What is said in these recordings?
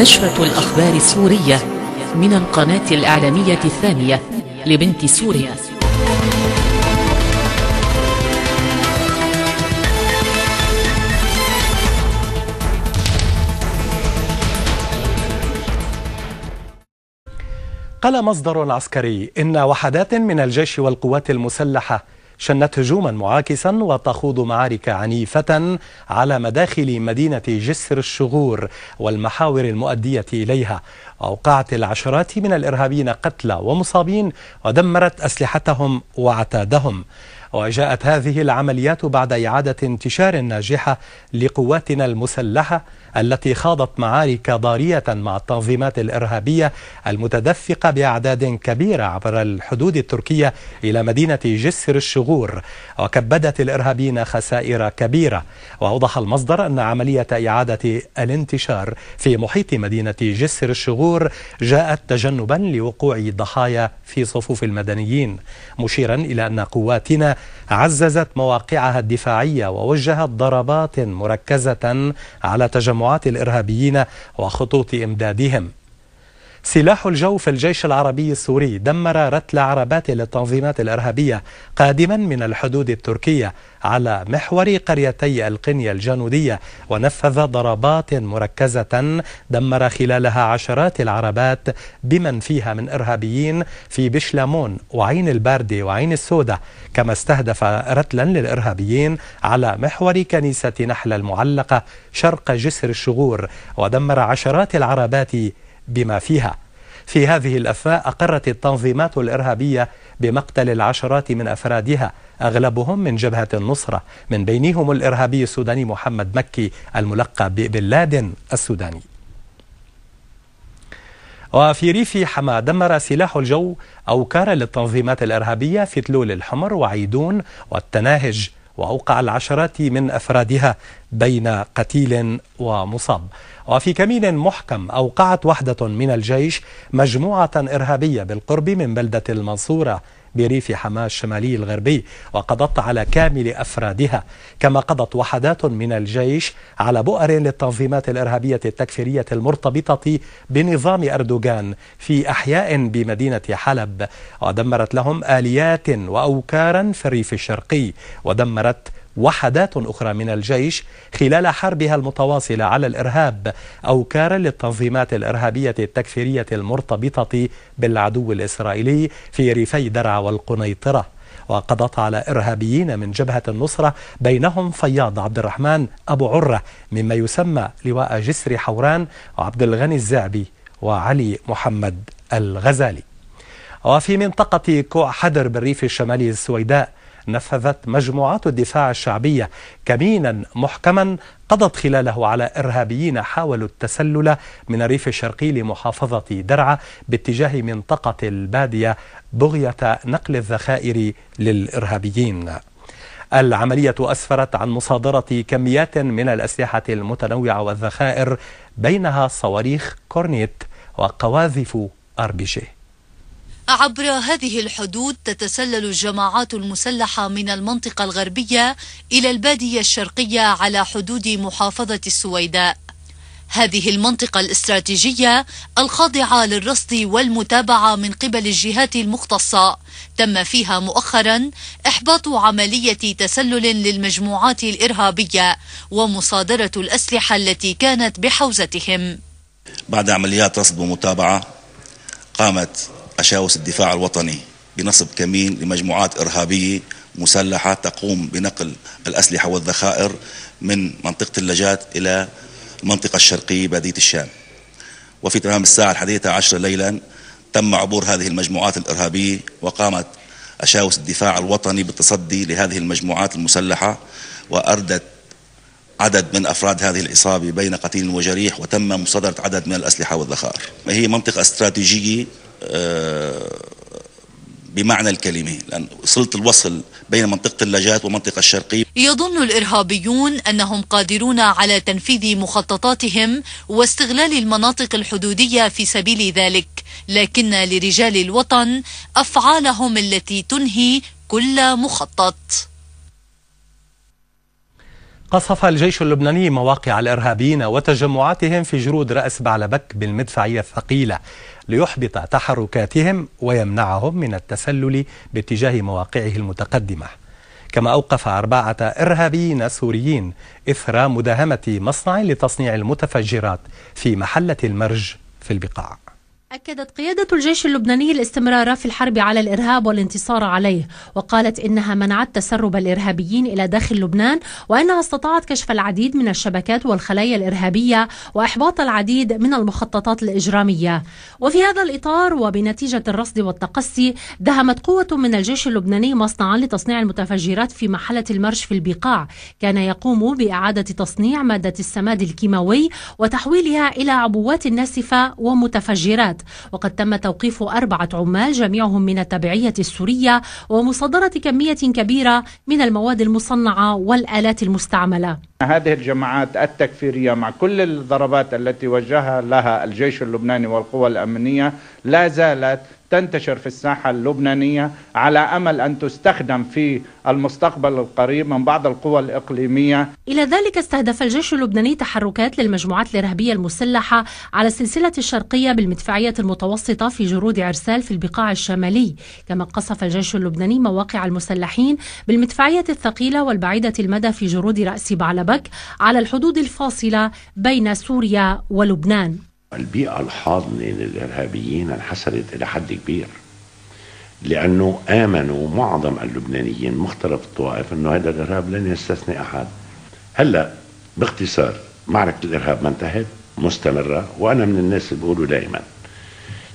نشرة الأخبار السورية من القناة الإعلامية الثانية لبنت سوريا قال مصدر عسكري إن وحدات من الجيش والقوات المسلحة شنت هجوما معاكسا وتخوض معارك عنيفة على مداخل مدينة جسر الشغور والمحاور المؤدية إليها أوقعت العشرات من الإرهابيين قتلى ومصابين ودمرت أسلحتهم وعتادهم وجاءت هذه العمليات بعد إعادة انتشار ناجحة لقواتنا المسلحة التي خاضت معارك ضارية مع التنظيمات الإرهابية المتدفقة بأعداد كبيرة عبر الحدود التركية إلى مدينة جسر الشغور وكبدت الإرهابيين خسائر كبيرة وأوضح المصدر أن عملية إعادة الانتشار في محيط مدينة جسر الشغور جاءت تجنبا لوقوع ضحايا في صفوف المدنيين مشيرا إلى أن قواتنا عززت مواقعها الدفاعية ووجهت ضربات مركزة على تجمعات الإرهابيين وخطوط إمدادهم سلاح الجو في الجيش العربي السوري دمر رتل عربات للتنظيمات الإرهابية قادما من الحدود التركية على محور قريتي القنية الجنوبية ونفذ ضربات مركزة دمر خلالها عشرات العربات بمن فيها من إرهابيين في بشلامون وعين الباردة وعين السودة كما استهدف رتلا للإرهابيين على محور كنيسة نحل المعلقة شرق جسر الشغور ودمر عشرات العربات بما فيها في هذه الأثناء أقرت التنظيمات الإرهابية بمقتل العشرات من أفرادها أغلبهم من جبهة النصرة من بينهم الإرهابي السوداني محمد مكي الملقب ببن لادن السوداني وفي ريف حما دمر سلاح الجو أوكار للتنظيمات الإرهابية في تلول الحمر وعيدون والتناهج وأوقع العشرات من أفرادها بين قتيل ومصاب وفي كمين محكم أوقعت وحدة من الجيش مجموعة إرهابية بالقرب من بلدة المنصورة بريف حماه الشمالي الغربي وقضت على كامل أفرادها كما قضت وحدات من الجيش على بؤر للتنظيمات الإرهابية التكفيرية المرتبطة بنظام أردوغان في أحياء بمدينة حلب ودمرت لهم آليات وأوكارا في الريف الشرقي ودمرت وحدات أخرى من الجيش خلال حربها المتواصلة على الإرهاب أوكارا للتنظيمات الإرهابية التكفيرية المرتبطة بالعدو الإسرائيلي في ريفي درعا والقنيطرة وقضت على إرهابيين من جبهة النصرة بينهم فياض عبد الرحمن أبو عرة مما يسمى لواء جسر حوران وعبد الغني الزعبي وعلي محمد الغزالي وفي منطقة كوع حدر بالريف الشمالي السويداء نفذت مجموعات الدفاع الشعبية كمينا محكما قضت خلاله على إرهابيين حاولوا التسلل من الريف الشرقي لمحافظة درعا باتجاه منطقة البادية بغية نقل الذخائر للإرهابيين العملية أسفرت عن مصادرة كميات من الأسلحة المتنوعة والذخائر بينها صواريخ كورنيت وقواذف أربيجيه عبر هذه الحدود تتسلل الجماعات المسلحة من المنطقة الغربية إلى البادية الشرقية على حدود محافظة السويداء هذه المنطقة الاستراتيجية الخاضعة للرصد والمتابعة من قبل الجهات المختصة تم فيها مؤخرا إحباط عملية تسلل للمجموعات الإرهابية ومصادرة الأسلحة التي كانت بحوزتهم بعد عمليات رصد ومتابعة قامت أشاوس الدفاع الوطني بنصب كمين لمجموعات إرهابية مسلحة تقوم بنقل الأسلحة والذخائر من منطقة اللجات إلى المنطقة الشرقية بادية الشام وفي تمام الساعة الحادية عشر ليلا تم عبور هذه المجموعات الإرهابية وقامت أشاوس الدفاع الوطني بالتصدي لهذه المجموعات المسلحة وأردت عدد من أفراد هذه العصابة بين قتيل وجريح وتم مصادرة عدد من الأسلحة والذخائر هي منطقة استراتيجية آه، بمعنى الكلمة لأن وصلت الوصل بين منطقة اللجات ومنطقة الشرقية يظن الإرهابيون أنهم قادرون على تنفيذ مخططاتهم واستغلال المناطق الحدودية في سبيل ذلك لكن لرجال الوطن أفعالهم التي تنهي كل مخطط قصف الجيش اللبناني مواقع الإرهابيين وتجمعاتهم في جرود رأس بعلبك بالمدفعية الثقيلة ليحبط تحركاتهم ويمنعهم من التسلل باتجاه مواقعه المتقدمة كما أوقف أربعة إرهابيين سوريين إثر مداهمة مصنع لتصنيع المتفجرات في محلة المرج في البقاع أكدت قيادة الجيش اللبناني الاستمرار في الحرب على الإرهاب والانتصار عليه وقالت إنها منعت تسرب الإرهابيين إلى داخل لبنان وأنها استطاعت كشف العديد من الشبكات والخلايا الإرهابية وإحباط العديد من المخططات الإجرامية وفي هذا الإطار وبنتيجة الرصد والتقصي دهمت قوة من الجيش اللبناني مصنعا لتصنيع المتفجرات في محلة المرش في البقاع كان يقوم بإعادة تصنيع مادة السماد الكيماوي وتحويلها إلى عبوات ناسفة ومتفجرات وقد تم توقيف أربعة عمال جميعهم من التبعية السورية ومصادرة كمية كبيرة من المواد المصنعة والآلات المستعملة هذه الجماعات التكفيرية مع كل الضربات التي وجهها لها الجيش اللبناني والقوى الأمنية لا زالت تنتشر في الساحة اللبنانية على أمل أن تستخدم في المستقبل القريب من بعض القوى الإقليمية إلى ذلك استهدف الجيش اللبناني تحركات للمجموعات الإرهابية المسلحة على السلسلة الشرقية بالمدفعية المتوسطة في جرود عرسال في البقاع الشمالي كما قصف الجيش اللبناني مواقع المسلحين بالمدفعية الثقيلة والبعيدة المدى في جرود رأس بعلبك على الحدود الفاصلة بين سوريا ولبنان البيئة الحاضنة للإرهابيين انحسرت إلى حد كبير لأنه آمنوا معظم اللبنانيين مختلف الطوائف أنه هذا الإرهاب لن يستثني أحد هلأ باختصار معركة الإرهاب ما انتهت مستمرة وأنا من الناس اللي بقولوا دائما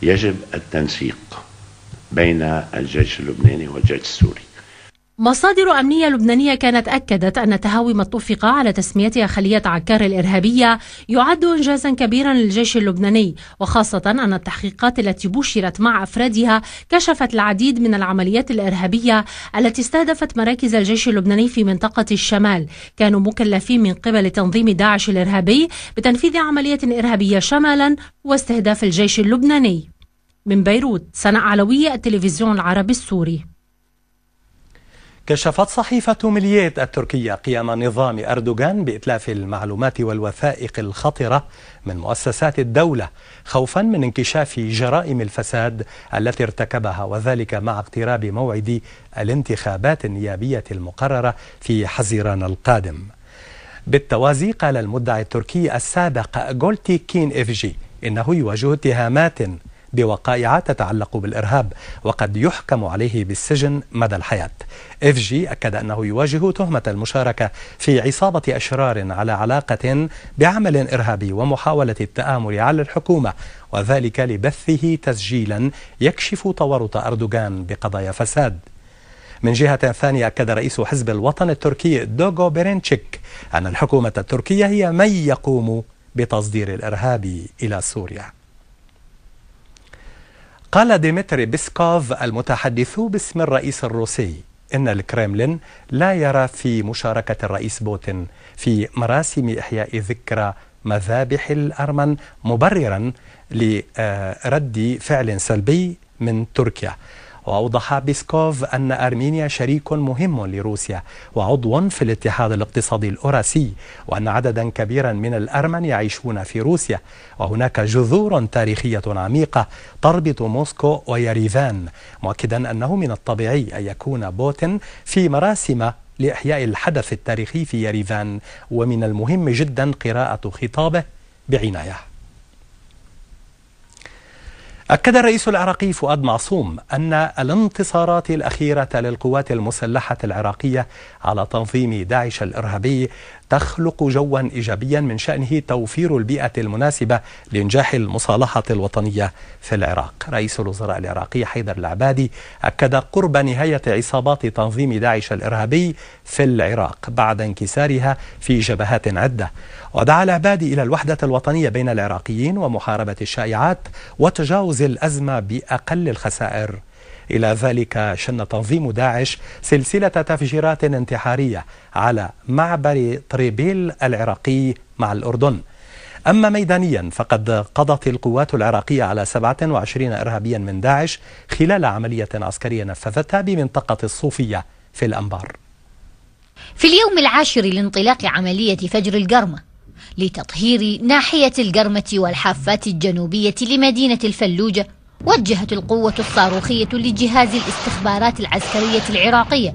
يجب التنسيق بين الجيش اللبناني والجيش السوري مصادر أمنية لبنانية كانت أكدت أن تهاوي ما اتفق على تسميتها خلية عكار الإرهابية يعد إنجازا كبيرا للجيش اللبناني وخاصة أن التحقيقات التي بشرت مع أفرادها كشفت العديد من العمليات الإرهابية التي استهدفت مراكز الجيش اللبناني في منطقة الشمال كانوا مكلفين من قبل تنظيم داعش الإرهابي بتنفيذ عملية إرهابية شمالا واستهداف الجيش اللبناني من بيروت سنة علوي التلفزيون العربي السوري كشفت صحيفة ميليت التركية قيام نظام أردوغان بإتلاف المعلومات والوثائق الخطرة من مؤسسات الدولة خوفا من انكشاف جرائم الفساد التي ارتكبها وذلك مع اقتراب موعد الانتخابات النيابية المقررة في حزيران القادم بالتوازي قال المدعي التركي السابق جولتي كين إفجي إنه يواجه اتهامات بوقائع تتعلق بالإرهاب وقد يحكم عليه بالسجن مدى الحياة اف جي أكد أنه يواجه تهمة المشاركة في عصابة أشرار على علاقة بعمل إرهابي ومحاولة التآمر على الحكومة وذلك لبثه تسجيلا يكشف تورط أردوغان بقضايا فساد من جهة ثانية أكد رئيس حزب الوطن التركي دوغو بيرينتشيك أن الحكومة التركية هي من يقوم بتصدير الإرهاب إلى سوريا قال ديمتري بيسكوف المتحدث باسم الرئيس الروسي إن الكرملين لا يرى في مشاركة الرئيس بوتين في مراسم إحياء ذكرى مذابح الأرمن مبررا لرد فعل سلبي من تركيا وأوضح بيسكوف أن أرمينيا شريك مهم لروسيا وعضو في الاتحاد الاقتصادي الأوراسي وأن عددا كبيرا من الأرمن يعيشون في روسيا وهناك جذور تاريخية عميقة تربط موسكو ويريفان مؤكدا أنه من الطبيعي أن يكون بوتين في مراسم لإحياء الحدث التاريخي في يريفان ومن المهم جدا قراءة خطابه بعناية أكد الرئيس العراقي فؤاد معصوم أن الانتصارات الأخيرة للقوات المسلحة العراقية على تنظيم داعش الإرهابي تخلق جوا إيجابيا من شأنه توفير البيئة المناسبة لإنجاح المصالحة الوطنية في العراق رئيس الوزراء العراقي حيدر العبادي أكد قرب نهاية عصابات تنظيم داعش الإرهابي في العراق بعد انكسارها في جبهات عدة ودعا العبادي إلى الوحدة الوطنية بين العراقيين ومحاربة الشائعات وتجاوز الأزمة بأقل الخسائر إلى ذلك شن تنظيم داعش سلسلة تفجيرات انتحارية على معبر طريبيل العراقي مع الأردن أما ميدانيا فقد قضت القوات العراقية على 27 إرهابيا من داعش خلال عملية عسكرية نفذتها بمنطقة الصوفية في الأنبار في اليوم العاشر لانطلاق عملية فجر القرمة لتطهير ناحية القرمة والحافات الجنوبية لمدينة الفلوجة وجهت القوة الصاروخية لجهاز الاستخبارات العسكرية العراقية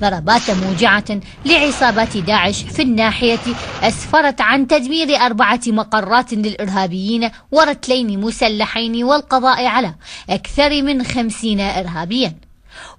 ضربات موجعة لعصابات داعش في الناحية أسفرت عن تدمير أربعة مقرات للإرهابيين ورتلين مسلحين والقضاء على أكثر من خمسين إرهابياً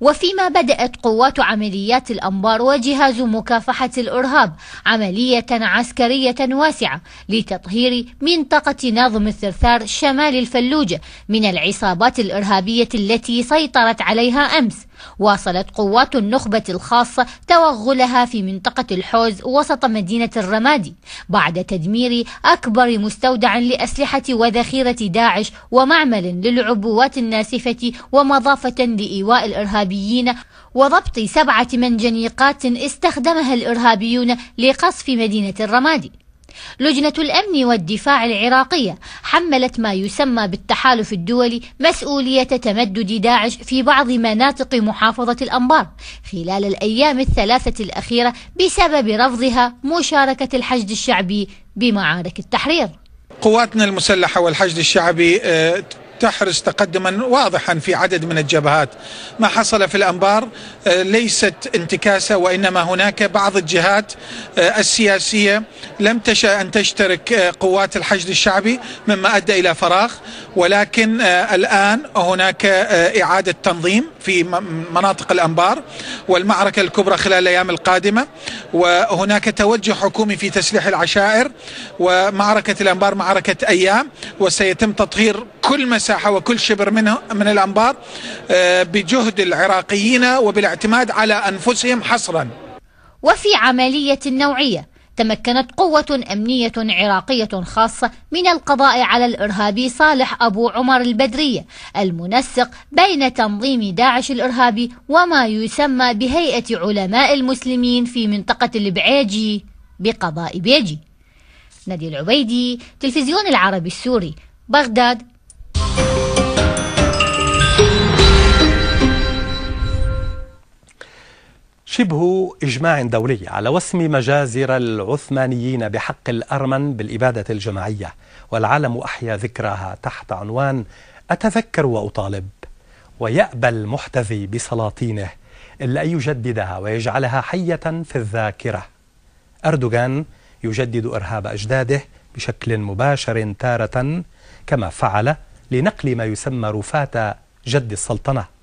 وفيما بدأت قوات عمليات الأنبار وجهاز مكافحة الإرهاب عملية عسكرية واسعة لتطهير منطقة ناظم الثرثار شمال الفلوجة من العصابات الإرهابية التي سيطرت عليها أمس واصلت قوات النخبة الخاصة توغلها في منطقة الحوز وسط مدينة الرمادي بعد تدمير أكبر مستودع لأسلحة وذخيرة داعش ومعمل للعبوات الناسفة ومضافة لإيواء الإرهابيين وضبط سبعة منجنيقات استخدمها الإرهابيون لقصف مدينة الرمادي لجنة الأمن والدفاع العراقية حملت ما يسمى بالتحالف الدولي مسؤولية تمدد داعش في بعض مناطق محافظة الأنبار خلال الأيام الثلاثة الأخيرة بسبب رفضها مشاركة الحشد الشعبي بمعارك التحرير قواتنا المسلحة والحشد الشعبي آه، تحرز تقدما واضحا في عدد من الجبهات ما حصل في الأنبار آه، ليست انتكاسة وإنما هناك بعض الجهات آه، السياسية لم تشأ أن تشترك آه، قوات الحشد الشعبي مما أدى إلى فراغ ولكن الآن هناك إعادة تنظيم في مناطق الأنبار والمعركة الكبرى خلال الأيام القادمة وهناك توجه حكومي في تسليح العشائر ومعركة الأنبار معركة أيام وسيتم تطهير كل مس المساحة وكل شبر منه من الأنبار آه، بجهد العراقيين وبالاعتماد على أنفسهم حصرا وفي عملية نوعية تمكنت قوة أمنية عراقية خاصة من القضاء على الإرهابي صالح أبو عمر البدرية المنسق بين تنظيم داعش الإرهابي وما يسمى بهيئة علماء المسلمين في منطقة البعيجي بقضاء بيجي نادي العبيدي تلفزيون العربي السوري بغداد شبه إجماع دولي على وسم مجازر العثمانيين بحق الأرمن بالإبادة الجماعية والعالم أحيا ذكراها تحت عنوان أتذكر وأطالب ويأبى المحتذي بسلاطينه إلا أن يجددها ويجعلها حية في الذاكرة أردوغان يجدد إرهاب أجداده بشكل مباشر تارة كما فعل لنقل ما يسمى رفات جد السلطنة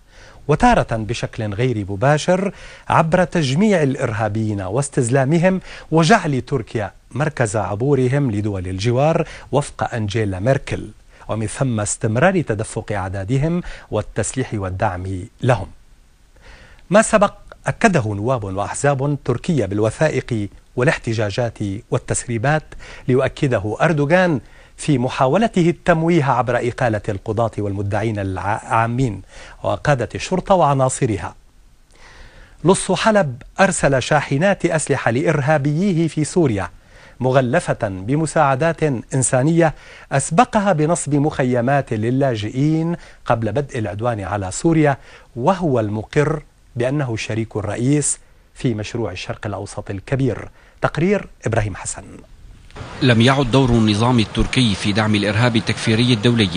وتارة بشكل غير مباشر عبر تجميع الإرهابيين واستزلامهم وجعل تركيا مركز عبورهم لدول الجوار وفق أنجيلا ميركل ومن ثم استمرار تدفق أعدادهم والتسليح والدعم لهم ما سبق أكده نواب وأحزاب تركية بالوثائق والاحتجاجات والتسريبات ليؤكده أردوغان في محاولته التمويه عبر إقالة القضاة والمدعين العامين وقادة الشرطة وعناصرها لص حلب أرسل شاحنات أسلحة لإرهابييه في سوريا مغلفة بمساعدات إنسانية أسبقها بنصب مخيمات للاجئين قبل بدء العدوان على سوريا وهو المقر بأنه الشريك الرئيس في مشروع الشرق الأوسط الكبير تقرير إبراهيم حسن لم يعد دور النظام التركي في دعم الإرهاب التكفيري الدولي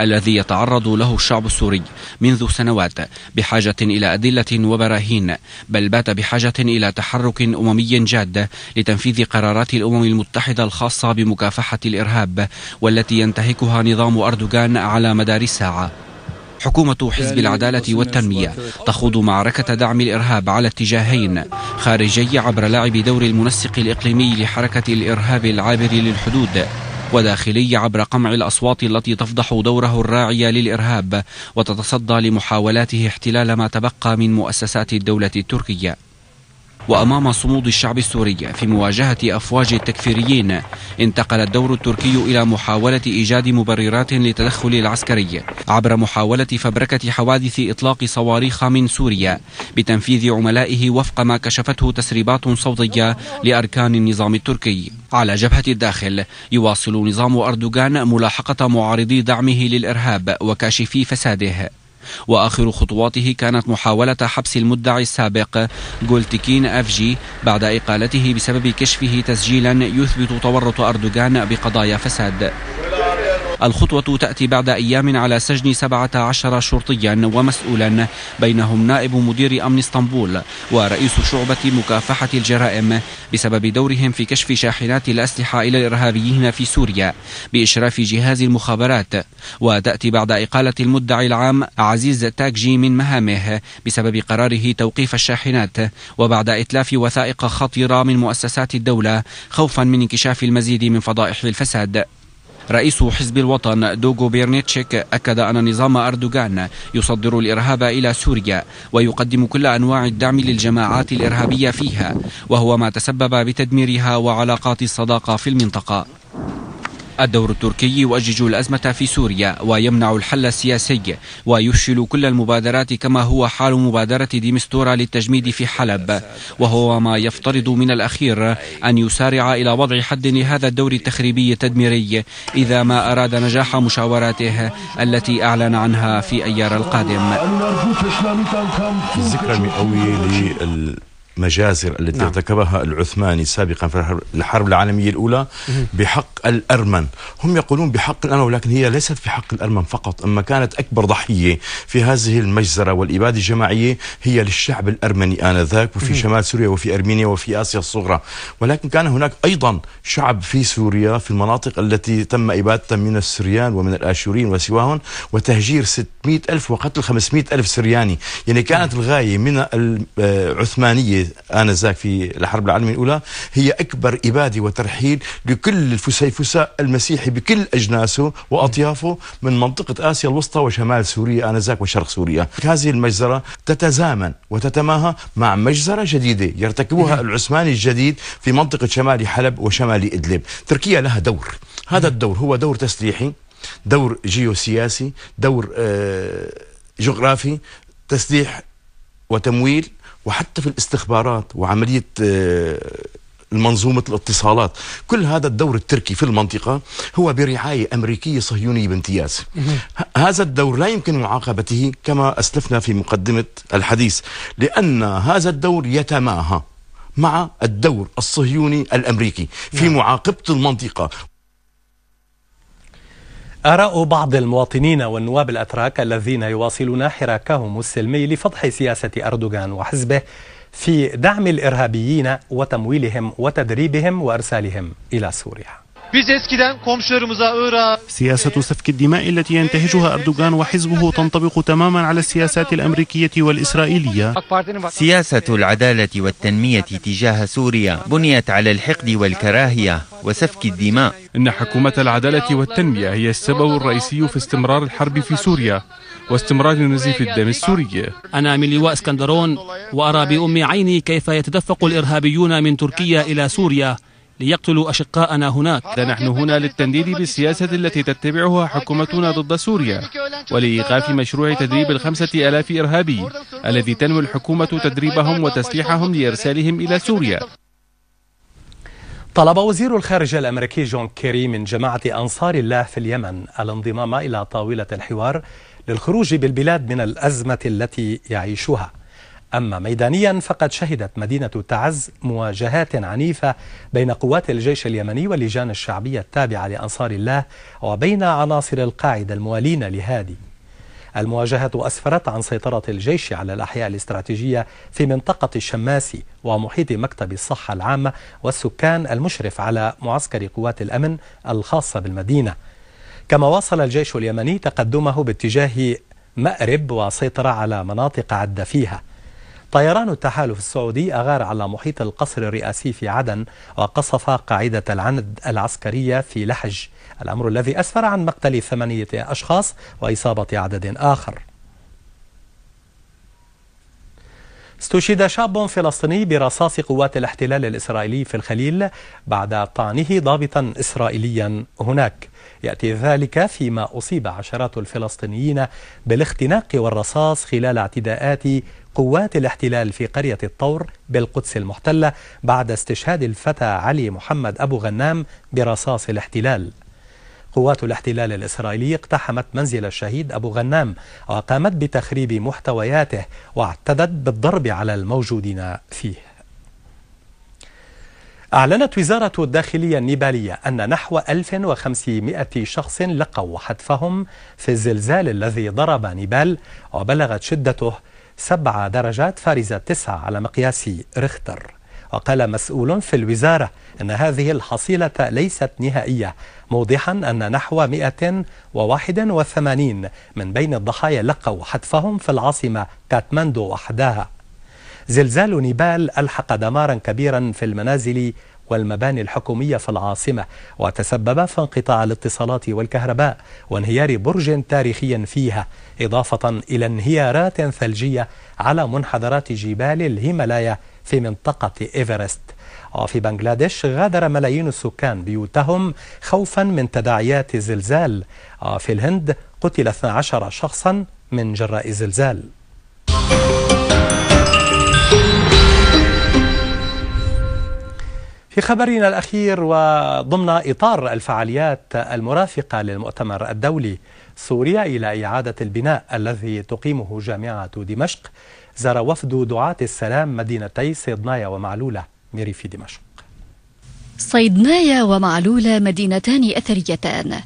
الذي يتعرض له الشعب السوري منذ سنوات بحاجة إلى أدلة وبراهين بل بات بحاجة إلى تحرك أممي جاد لتنفيذ قرارات الأمم المتحدة الخاصة بمكافحة الإرهاب والتي ينتهكها نظام أردوغان على مدار الساعة حكومة حزب يعني العدالة والتنمية تخوض معركة دعم الإرهاب على اتجاهين خارجي عبر لعب دور المنسق الإقليمي لحركة الإرهاب العابر للحدود وداخلي عبر قمع الأصوات التي تفضح دوره الراعي للإرهاب وتتصدى لمحاولاته احتلال ما تبقى من مؤسسات الدولة التركية وأمام صمود الشعب السوري في مواجهة أفواج التكفيريين انتقل الدور التركي إلى محاولة إيجاد مبررات للتدخل العسكري عبر محاولة فبركة حوادث إطلاق صواريخ من سوريا بتنفيذ عملائه وفق ما كشفته تسريبات صوتية لأركان النظام التركي على جبهة الداخل يواصل نظام أردوغان ملاحقة معارضي دعمه للإرهاب وكاشفي فساده وآخر خطواته كانت محاولة حبس المدعي السابق جولتكين أفجي بعد إقالته بسبب كشفه تسجيلا يثبت تورط أردوغان بقضايا فساد الخطوة تأتي بعد أيام على سجن 17 شرطيا ومسؤولا بينهم نائب مدير أمن اسطنبول ورئيس شعبة مكافحة الجرائم بسبب دورهم في كشف شاحنات الأسلحة إلى الإرهابيين في سوريا بإشراف جهاز المخابرات وتأتي بعد إقالة المدعي العام عزيز تاكجي من مهامه بسبب قراره توقيف الشاحنات وبعد إتلاف وثائق خطيرة من مؤسسات الدولة خوفا من انكشاف المزيد من فضائح الفساد رئيس حزب الوطن دوغو بيرنيتشيك أكد أن نظام أردوغان يصدر الإرهاب إلى سوريا ويقدم كل أنواع الدعم للجماعات الإرهابية فيها وهو ما تسبب بتدميرها وعلاقات الصداقة في المنطقة الدور التركي يؤجج الأزمة في سوريا ويمنع الحل السياسي ويفشل كل المبادرات كما هو حال مبادرة ديمستورا للتجميد في حلب وهو ما يفترض من الأخير أن يسارع إلى وضع حد لهذا الدور التخريبي التدميري إذا ما أراد نجاح مشاوراته التي أعلن عنها في أيار القادم الذكرى المئوية مجازر التي نعم. ارتكبها العثماني سابقا في الحرب العالمية الأولى بحق الأرمن هم يقولون بحق الأرمن ولكن هي ليست بحق الأرمن فقط أما كانت أكبر ضحية في هذه المجزرة والإبادة الجماعية هي للشعب الأرمني آنذاك وفي شمال سوريا وفي أرمينيا وفي آسيا الصغرى ولكن كان هناك أيضا شعب في سوريا في المناطق التي تم إبادتها من السريان ومن الآشوريين وسواهم وتهجير 600 ألف وقتل 500 ألف سرياني يعني كانت الغاية من العثمانية آه، آنذاك في الحرب العالمية الأولى هي أكبر إبادة وترحيل لكل الفسيفساء المسيحي بكل أجناسه وأطيافه من منطقة آسيا الوسطى وشمال سوريا آنذاك وشرق سوريا هذه المجزرة تتزامن وتتماهى مع مجزرة جديدة يرتكبها نعم. العثماني الجديد في منطقة شمال حلب وشمال إدلب تركيا لها دور هذا نعم. الدور هو دور تسليحي دور جيوسياسي دور آه، جغرافي تسليح وتمويل وحتى في الاستخبارات وعملية آه، المنظومة الاتصالات كل هذا الدور التركي في المنطقة هو برعاية أمريكية صهيونية بامتياز هذا الدور لا يمكن معاقبته كما أسلفنا في مقدمة الحديث لأن هذا الدور يتماهى مع الدور الصهيوني الامريكي في نعم. معاقبه المنطقه آراء بعض المواطنين والنواب الأتراك الذين يواصلون حراكهم السلمي لفضح سياسة أردوغان وحزبه في دعم الإرهابيين وتمويلهم وتدريبهم وإرسالهم إلى سوريا سياسة سفك الدماء التي ينتهجها أردوغان وحزبه تنطبق تماما على السياسات الأمريكية والإسرائيلية سياسة العدالة والتنمية تجاه سوريا بنيت على الحقد والكراهية وسفك الدماء إن حكومة العدالة والتنمية هي السبب الرئيسي في استمرار الحرب في سوريا واستمرار نزيف الدم السوري أنا من لواء اسكندرون وأرى بأم عيني كيف يتدفق الإرهابيون من تركيا إلى سوريا ليقتلوا أشقاءنا هناك نحن هنا للتنديد بالسياسة التي تتبعها حكومتنا ضد سوريا ولإيقاف مشروع تدريب الخمسة آلاف إرهابي الذي تنوي الحكومة تدريبهم وتسليحهم لإرسالهم إلى سوريا طلب وزير الخارجية الأمريكي جون كيري من جماعة أنصار الله في اليمن الانضمام إلى طاولة الحوار للخروج بالبلاد من الأزمة التي يعيشها أما ميدانيا فقد شهدت مدينة تعز مواجهات عنيفة بين قوات الجيش اليمني واللجان الشعبية التابعة لأنصار الله وبين عناصر القاعدة الموالين لهادي المواجهة أسفرت عن سيطرة الجيش على الأحياء الاستراتيجية في منطقة الشماسي ومحيط مكتب الصحة العامة والسكان المشرف على معسكر قوات الأمن الخاصة بالمدينة كما واصل الجيش اليمني تقدمه باتجاه مأرب وسيطر على مناطق عد فيها طيران التحالف السعودي أغار على محيط القصر الرئاسي في عدن وقصف قاعدة العند العسكرية في لحج الأمر الذي أسفر عن مقتل ثمانية أشخاص وإصابة عدد آخر استشهد شاب فلسطيني برصاص قوات الاحتلال الإسرائيلي في الخليل بعد طعنه ضابطا إسرائيليا هناك يأتي ذلك فيما أصيب عشرات الفلسطينيين بالاختناق والرصاص خلال اعتداءات قوات الاحتلال في قرية الطور بالقدس المحتلة بعد استشهاد الفتى علي محمد أبو غنام برصاص الاحتلال قوات الاحتلال الإسرائيلي اقتحمت منزل الشهيد أبو غنام وقامت بتخريب محتوياته واعتدت بالضرب على الموجودين فيه أعلنت وزارة الداخلية النيبالية أن نحو 1500 شخص لقوا حتفهم في الزلزال الذي ضرب نيبال وبلغت شدته سبع درجات فارزة تسعة على مقياس ريختر وقال مسؤول في الوزارة أن هذه الحصيلة ليست نهائية موضحا أن نحو 181 من بين الضحايا لقوا حتفهم في العاصمة كاتماندو وحدها زلزال نيبال ألحق دمارا كبيرا في المنازل والمباني الحكومية في العاصمة وتسبب في انقطاع الاتصالات والكهرباء وانهيار برج تاريخي فيها إضافة إلى انهيارات ثلجية على منحدرات جبال الهيمالايا في منطقة إيفرست وفي بنغلاديش غادر ملايين السكان بيوتهم خوفا من تداعيات الزلزال وفي الهند قتل 12 شخصا من جراء الزلزال في خبرنا الأخير وضمن إطار الفعاليات المرافقة للمؤتمر الدولي سوريا إلى إعادة البناء الذي تقيمه جامعة دمشق زار وفد دعاة السلام مدينتي صيدنايا ومعلولة في دمشق صيدنايا ومعلولة مدينتان أثريتان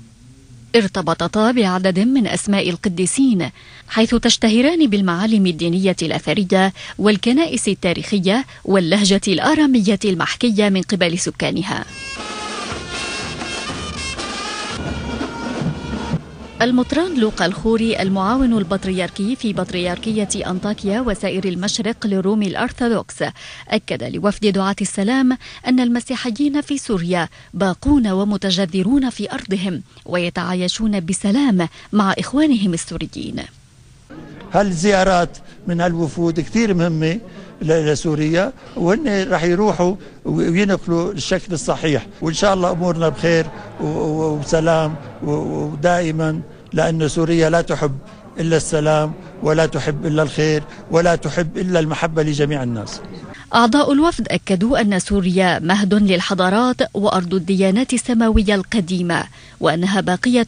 ارتبطتا بعدد من أسماء القديسين حيث تشتهران بالمعالم الدينية الأثرية والكنائس التاريخية واللهجة الآرامية المحكية من قبل سكانها المطران لوقا الخوري المعاون البطريركي في بطريركية أنطاكيا وسائر المشرق للروم الأرثوذكس أكد لوفد دعاة السلام أن المسيحيين في سوريا باقون ومتجذرون في أرضهم ويتعايشون بسلام مع إخوانهم السوريين هالزيارات من هالوفود كثير مهمة لسوريا وهن راح يروحوا وينقلوا الشكل الصحيح وان شاء الله امورنا بخير وبسلام ودائما لأن سوريا لا تحب إلا السلام ولا تحب إلا الخير ولا تحب إلا المحبة لجميع الناس أعضاء الوفد أكدوا أن سوريا مهد للحضارات وأرض الديانات السماوية القديمة وأنها باقية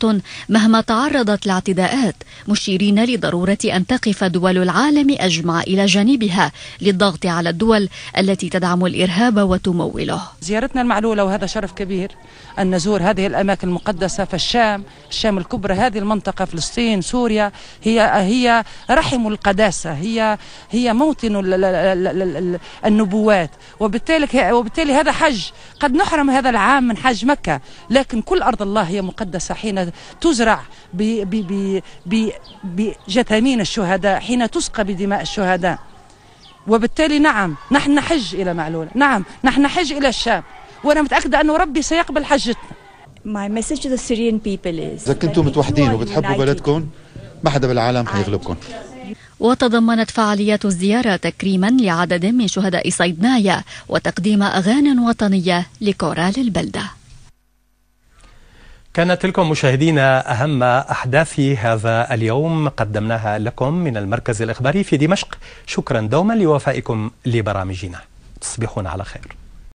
مهما تعرضت لاعتداءات مشيرين لضرورة أن تقف دول العالم أجمع إلى جانبها للضغط على الدول التي تدعم الإرهاب وتموله زيارتنا المعلولة وهذا شرف كبير أن نزور هذه الأماكن المقدسة فالشام الشام الكبرى هذه المنطقة فلسطين سوريا هي هي رحم القداسة هي هي موطن النبوات وبالتالي وبالتالي هذا حج قد نحرم هذا العام من حج مكة لكن كل أرض الله هي وهي مقدسة حين تزرع بجثامين الشهداء حين تسقى بدماء الشهداء وبالتالي نعم نحن نحج إلى معلولة نعم نحن نحج إلى الشام وأنا متأكدة أن ربي سيقبل حجتنا My message to the Syrian people is إذا كنتم متوحدين وبتحبوا بلدكم ما حدا بالعالم حيغلبكم وتضمنت فعاليات الزيارة تكريما لعدد من شهداء صيدنايا وتقديم أغاني وطنية لكورال البلدة كانت لكم مشاهدينا أهم أحداث هذا اليوم قدمناها لكم من المركز الإخباري في دمشق شكرا دوما لوفائكم لبرامجنا تصبحون على خير